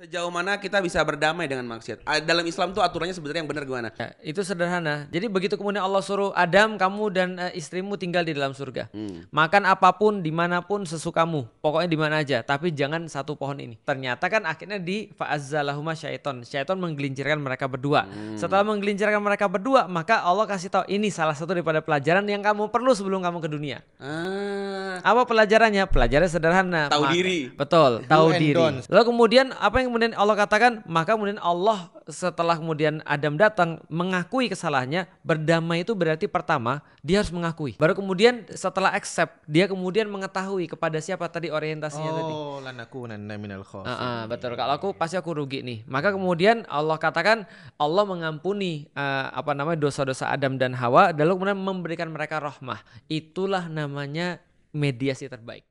Sejauh mana kita bisa berdamai dengan maksiat? Ah, dalam Islam tuh aturannya sebenarnya yang benar gimana? Ya, itu sederhana. Jadi begitu kemudian Allah suruh Adam, kamu dan uh, istrimu tinggal di dalam surga. Hmm. Makan apapun, dimanapun, sesukamu. Pokoknya di mana aja. Tapi jangan satu pohon ini. Ternyata kan akhirnya di fa'azzalahumah syaiton. Syaiton menggelincirkan mereka berdua. Hmm. Setelah menggelincirkan mereka berdua, maka Allah kasih tahu ini salah satu daripada pelajaran yang kamu perlu sebelum kamu ke dunia. Ah. Apa pelajarannya? Pelajarannya sederhana. Tahu diri. Betul. Tahu diri. Lalu kemudian apa yang kemudian Allah katakan, maka kemudian Allah setelah kemudian Adam datang mengakui kesalahannya, berdamai itu berarti pertama dia harus mengakui. Baru kemudian setelah accept, dia kemudian mengetahui kepada siapa tadi orientasinya oh, tadi. Oh, lanaku minal Uh, uh, betul. Kalau aku pasti aku rugi nih. Maka kemudian Allah katakan Allah mengampuni uh, apa namanya dosa-dosa Adam dan Hawa, lalu kemudian memberikan mereka rahmah. Itulah namanya mediasi terbaik.